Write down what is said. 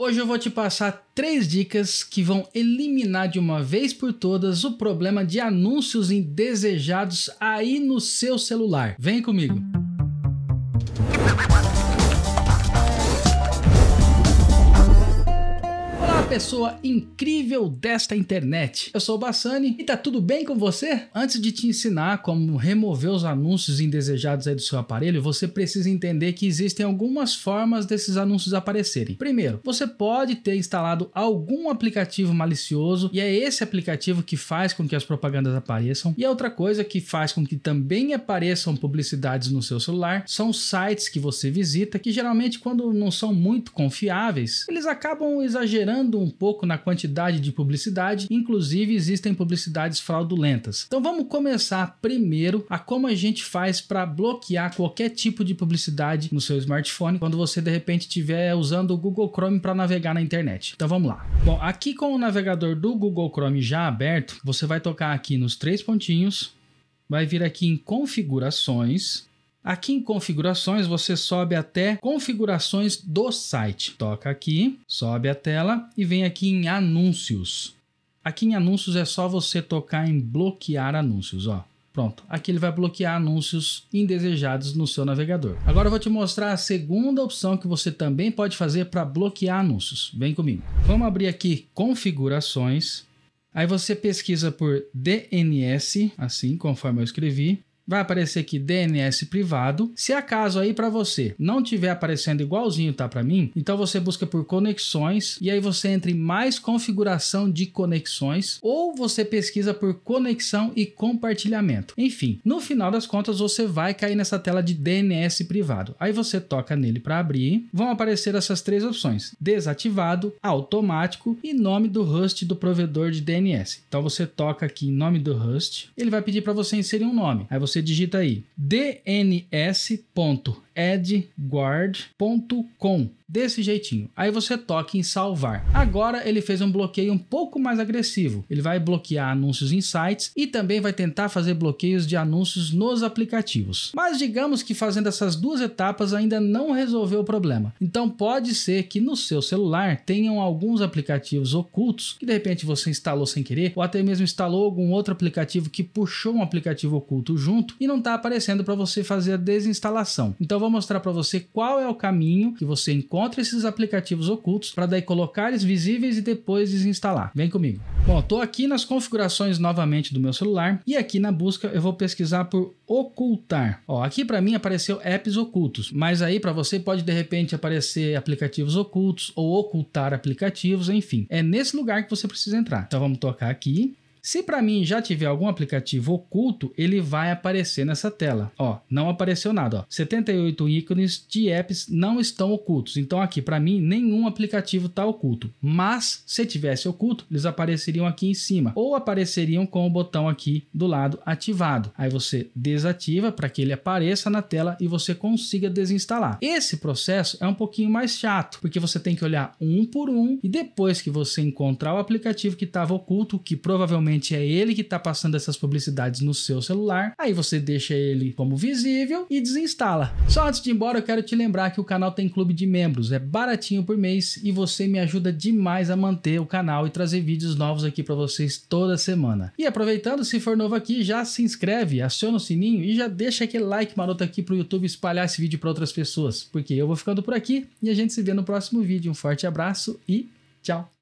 Hoje eu vou te passar três dicas que vão eliminar de uma vez por todas o problema de anúncios indesejados aí no seu celular. Vem comigo! pessoa incrível desta internet. Eu sou o Bassani e tá tudo bem com você? Antes de te ensinar como remover os anúncios indesejados aí do seu aparelho, você precisa entender que existem algumas formas desses anúncios aparecerem. Primeiro, você pode ter instalado algum aplicativo malicioso e é esse aplicativo que faz com que as propagandas apareçam. E a outra coisa que faz com que também apareçam publicidades no seu celular são sites que você visita que geralmente quando não são muito confiáveis, eles acabam exagerando um pouco na quantidade de publicidade, inclusive existem publicidades fraudulentas. Então vamos começar primeiro a como a gente faz para bloquear qualquer tipo de publicidade no seu smartphone quando você de repente estiver usando o Google Chrome para navegar na internet. Então vamos lá. Bom, aqui com o navegador do Google Chrome já aberto, você vai tocar aqui nos três pontinhos, vai vir aqui em configurações, Aqui em configurações você sobe até configurações do site. Toca aqui, sobe a tela e vem aqui em anúncios. Aqui em anúncios é só você tocar em bloquear anúncios, ó. Pronto, aqui ele vai bloquear anúncios indesejados no seu navegador. Agora eu vou te mostrar a segunda opção que você também pode fazer para bloquear anúncios. Vem comigo. Vamos abrir aqui configurações. Aí você pesquisa por DNS, assim conforme eu escrevi, vai aparecer aqui DNS privado. Se acaso aí para você não tiver aparecendo igualzinho tá para mim, então você busca por conexões e aí você entra em mais configuração de conexões ou você pesquisa por conexão e compartilhamento. Enfim, no final das contas você vai cair nessa tela de DNS privado. Aí você toca nele para abrir, vão aparecer essas três opções: desativado, automático e nome do host do provedor de DNS. Então você toca aqui em nome do host, ele vai pedir para você inserir um nome. Aí você você digita aí dns.edguard.com desse jeitinho. Aí você toca em salvar. Agora ele fez um bloqueio um pouco mais agressivo. Ele vai bloquear anúncios em sites e também vai tentar fazer bloqueios de anúncios nos aplicativos. Mas digamos que fazendo essas duas etapas ainda não resolveu o problema. Então pode ser que no seu celular tenham alguns aplicativos ocultos que de repente você instalou sem querer ou até mesmo instalou algum outro aplicativo que puxou um aplicativo oculto junto e não está aparecendo para você fazer a desinstalação. Então vou mostrar para você qual é o caminho que você encontra encontra esses aplicativos ocultos para daí colocar eles visíveis e depois desinstalar. Vem comigo. Bom, estou aqui nas configurações novamente do meu celular e aqui na busca eu vou pesquisar por ocultar. Ó, aqui para mim apareceu apps ocultos, mas aí para você pode de repente aparecer aplicativos ocultos ou ocultar aplicativos, enfim. É nesse lugar que você precisa entrar. Então vamos tocar aqui se para mim já tiver algum aplicativo oculto, ele vai aparecer nessa tela. Ó, não apareceu nada. Ó. 78 ícones de apps não estão ocultos. Então aqui para mim nenhum aplicativo está oculto. Mas se tivesse oculto, eles apareceriam aqui em cima ou apareceriam com o botão aqui do lado ativado. Aí você desativa para que ele apareça na tela e você consiga desinstalar. Esse processo é um pouquinho mais chato, porque você tem que olhar um por um e depois que você encontrar o aplicativo que estava oculto, que provavelmente geralmente é ele que está passando essas publicidades no seu celular. Aí você deixa ele como visível e desinstala. Só antes de ir embora, eu quero te lembrar que o canal tem clube de membros, é baratinho por mês e você me ajuda demais a manter o canal e trazer vídeos novos aqui para vocês toda semana. E aproveitando, se for novo aqui, já se inscreve, aciona o sininho e já deixa aquele like maroto aqui pro YouTube espalhar esse vídeo para outras pessoas, porque eu vou ficando por aqui e a gente se vê no próximo vídeo. Um forte abraço e tchau.